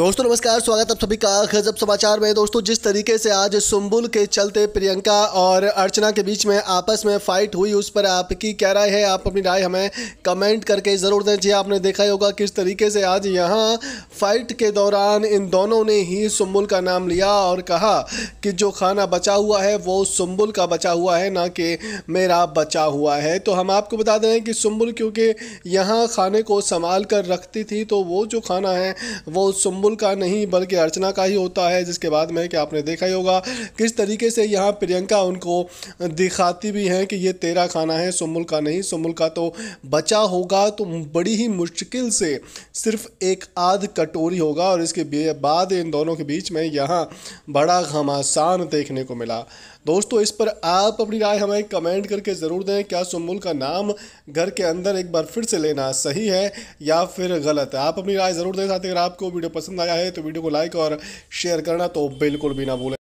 दोस्तों नमस्कार स्वागत आप सभी का गजब समाचार में दोस्तों जिस तरीके से आज सुम्बुल के चलते प्रियंका और अर्चना के बीच में आपस में फाइट हुई उस पर आपकी क्या राय है आप अपनी राय हमें कमेंट करके ज़रूर दें जी हाँ, आपने देखा ही होगा किस तरीके से आज यहाँ फाइट के दौरान इन दोनों ने ही सुम्बुल का नाम लिया और कहा कि जो खाना बचा हुआ है वो सुम्बुल का बचा हुआ है ना कि मेरा बचा हुआ है तो हम आपको बता दें कि सुम्बुल क्योंकि यहाँ खाने को संभाल कर रखती थी तो वो जो खाना है वो सुम्बुल तम्बुल का नहीं बल्कि अर्चना का ही होता है जिसके बाद में कि आपने देखा ही होगा किस तरीके से यहाँ प्रियंका उनको दिखाती भी हैं कि ये तेरा खाना है सुमुल का नहीं सुमुल का तो बचा होगा तो बड़ी ही मुश्किल से सिर्फ एक आध कटोरी होगा और इसके बाद इन दोनों के बीच में यहाँ बड़ा घमासान देखने को मिला दोस्तों इस पर आप अपनी राय हमें कमेंट करके ज़रूर दें क्या सुमुल का नाम घर के अंदर एक बार फिर से लेना सही है या फिर गलत है आप अपनी राय ज़रूर दें साथ ही अगर आपको वीडियो पसंद पसंद आया है तो वीडियो को लाइक और शेयर करना तो बिल्कुल भी ना भूलें